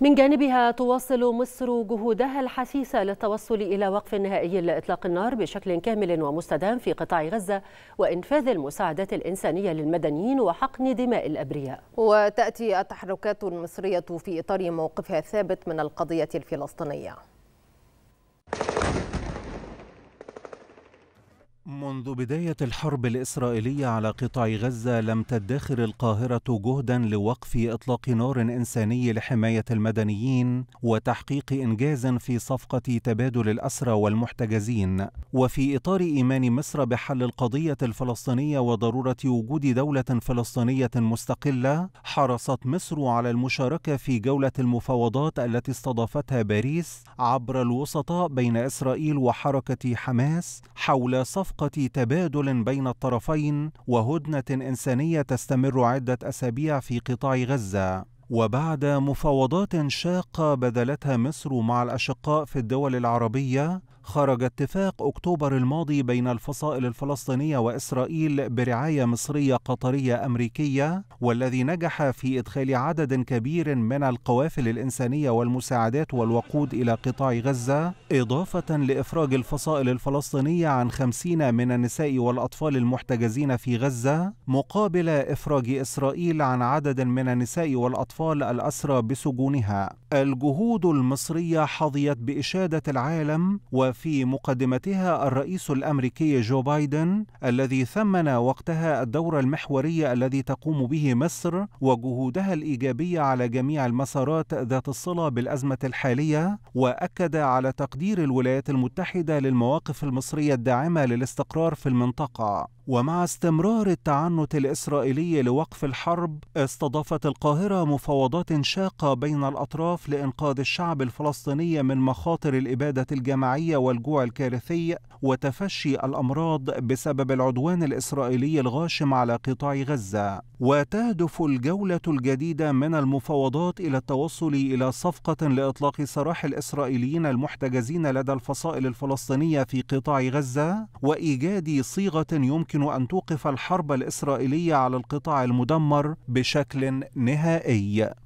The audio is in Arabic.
من جانبها تواصل مصر جهودها الحثيثة للتوصل إلى وقف نهائي لإطلاق النار بشكل كامل ومستدام في قطاع غزة وإنفاذ المساعدات الإنسانية للمدنيين وحقن دماء الأبرياء وتأتي التحركات المصرية في إطار موقفها الثابت من القضية الفلسطينية منذ بداية الحرب الإسرائيلية على قطاع غزة لم تدخر القاهرة جهدا لوقف إطلاق نار إنساني لحماية المدنيين وتحقيق إنجاز في صفقة تبادل الأسرى والمحتجزين وفي إطار إيمان مصر بحل القضية الفلسطينية وضرورة وجود دولة فلسطينية مستقلة حرصت مصر على المشاركة في جولة المفاوضات التي استضافتها باريس عبر الوسطاء بين إسرائيل وحركة حماس حول صفقة صفقة تبادل بين الطرفين وهدنة إنسانية تستمر عدة أسابيع في قطاع غزة وبعد مفاوضات شاقة بذلتها مصر مع الأشقاء في الدول العربية خرج اتفاق أكتوبر الماضي بين الفصائل الفلسطينية وإسرائيل برعاية مصرية قطرية أمريكية والذي نجح في إدخال عدد كبير من القوافل الإنسانية والمساعدات والوقود إلى قطاع غزة إضافة لإفراج الفصائل الفلسطينية عن خمسين من النساء والأطفال المحتجزين في غزة مقابل إفراج إسرائيل عن عدد من النساء والأطفال الأسرى بسجونها الجهود المصرية حظيت بإشادة العالم و في مقدمتها الرئيس الامريكي جو بايدن الذي ثمن وقتها الدور المحوري الذي تقوم به مصر وجهودها الايجابيه على جميع المسارات ذات الصله بالازمه الحاليه واكد على تقدير الولايات المتحده للمواقف المصريه الداعمه للاستقرار في المنطقه ومع استمرار التعنت الإسرائيلي لوقف الحرب استضافت القاهرة مفاوضات شاقة بين الأطراف لإنقاذ الشعب الفلسطيني من مخاطر الإبادة الجماعية والجوع الكارثي وتفشي الأمراض بسبب العدوان الإسرائيلي الغاشم على قطاع غزة وتهدف الجولة الجديدة من المفاوضات إلى التوصل إلى صفقة لإطلاق سراح الإسرائيليين المحتجزين لدى الفصائل الفلسطينية في قطاع غزة وإيجاد صيغة يمكن يمكن أن توقف الحرب الإسرائيلية على القطاع المدمر بشكل نهائي